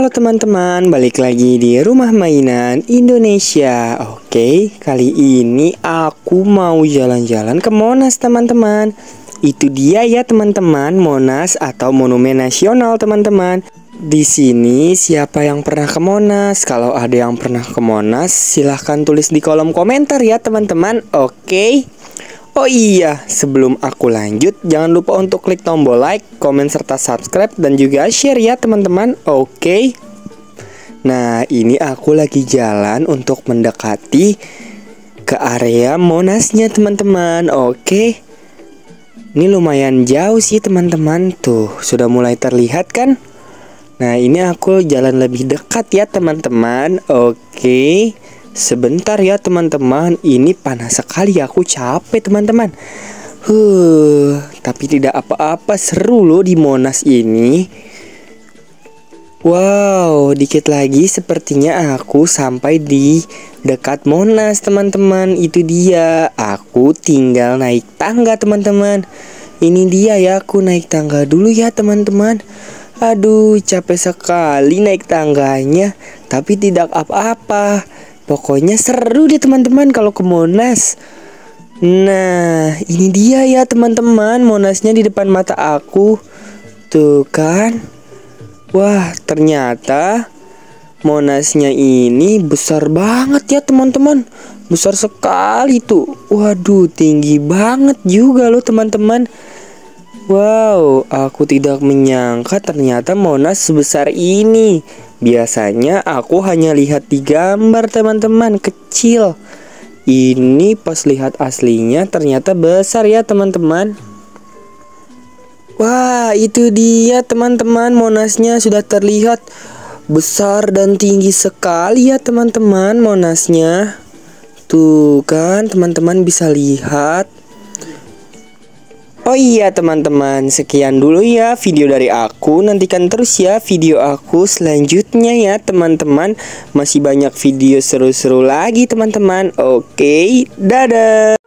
Halo teman-teman, balik lagi di Rumah Mainan Indonesia Oke, kali ini aku mau jalan-jalan ke Monas teman-teman Itu dia ya teman-teman, Monas atau Monumen Nasional teman-teman di sini siapa yang pernah ke Monas? Kalau ada yang pernah ke Monas, silahkan tulis di kolom komentar ya teman-teman. Oke. Oh iya, sebelum aku lanjut, jangan lupa untuk klik tombol like, komen serta subscribe dan juga share ya teman-teman. Oke. Okay? Nah, ini aku lagi jalan untuk mendekati ke area Monasnya teman-teman. Oke. Okay? Ini lumayan jauh sih teman-teman. Tuh, sudah mulai terlihat kan? Nah, ini aku jalan lebih dekat ya teman-teman. Oke. Okay. Sebentar ya teman-teman, ini panas sekali aku capek teman-teman. Huh, tapi tidak apa-apa seru loh di Monas ini. Wow, dikit lagi sepertinya aku sampai di dekat Monas teman-teman. Itu dia, aku tinggal naik tangga teman-teman. Ini dia ya, aku naik tangga dulu ya teman-teman. Aduh, capek sekali naik tangganya, tapi tidak apa-apa. Pokoknya seru deh teman-teman kalau ke Monas. Nah, ini dia ya teman-teman, Monasnya di depan mata aku. Tuh kan. Wah, ternyata Monasnya ini besar banget ya teman-teman. Besar sekali tuh. Waduh, tinggi banget juga loh teman-teman. Wow, aku tidak menyangka ternyata Monas sebesar ini. Biasanya aku hanya lihat di gambar teman-teman kecil. Ini pas lihat aslinya ternyata besar ya teman-teman. Wah, itu dia teman-teman Monasnya sudah terlihat besar dan tinggi sekali ya teman-teman Monasnya. Tuh kan teman-teman bisa lihat Oh iya teman-teman, sekian dulu ya video dari aku. Nantikan terus ya video aku selanjutnya ya teman-teman. Masih banyak video seru-seru lagi teman-teman. Oke, dadah.